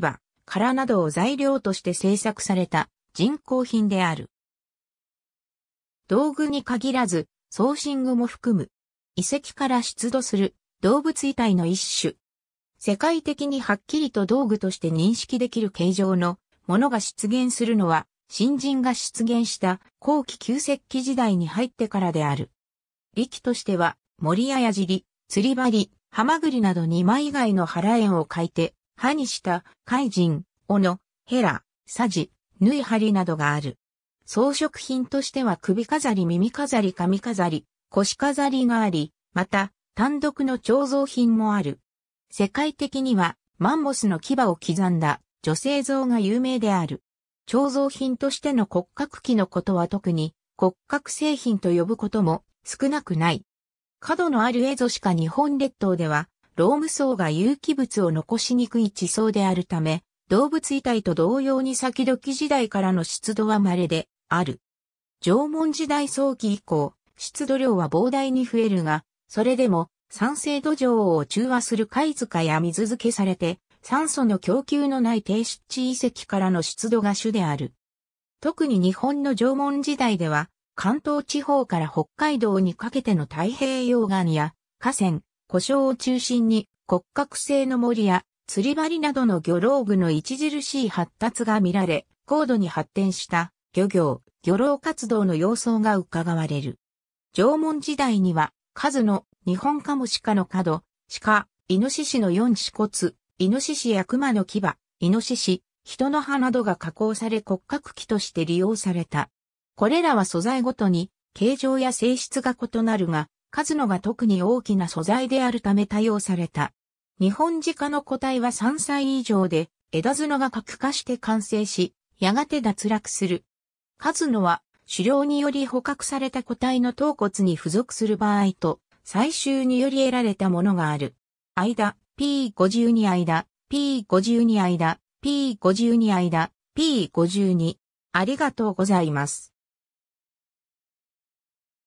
牙、殻などを材料として製作された人工品である。道具に限らず、ソーシングも含む、遺跡から出土する動物遺体の一種。世界的にはっきりと道具として認識できる形状のものが出現するのは、新人が出現した後期旧石器時代に入ってからである。力としては、森や矢尻、釣り針、ハマグリなど2枚以外の腹縁を書いて、歯にした、海人、オノ、ヘラ、サジ、縫い針などがある。装飾品としては首飾り、耳飾り、髪飾り、腰飾りがあり、また、単独の彫像品もある。世界的には、マンモスの牙を刻んだ女性像が有名である。彫像品としての骨格器のことは特に骨格製品と呼ぶことも少なくない。角のあるエゾしか日本列島ではローム層が有機物を残しにくい地層であるため、動物遺体と同様に先時時代からの湿度は稀である。縄文時代早期以降、湿度量は膨大に増えるが、それでも酸性土壌を中和する貝塚や水漬けされて、酸素の供給のない低湿地遺跡からの湿度が主である。特に日本の縄文時代では、関東地方から北海道にかけての太平洋岸や河川、故障を中心に骨格性の森や釣り針などの漁労具の著しい発達が見られ、高度に発展した漁業、漁労活動の様相が伺われる。縄文時代には数の日本カモシカの角、鹿、イノシシの四子骨、イノシシや熊の牙、イノシシ、人の歯などが加工され骨格器として利用された。これらは素材ごとに形状や性質が異なるが、数のが特に大きな素材であるため多用された。日本鹿の個体は3歳以上で、枝角が核化して完成し、やがて脱落する。数のは、狩猟により捕獲された個体の頭骨に付属する場合と、採集により得られたものがある。間、P52 間、P52 間、P52 間、P52。ありがとうございます。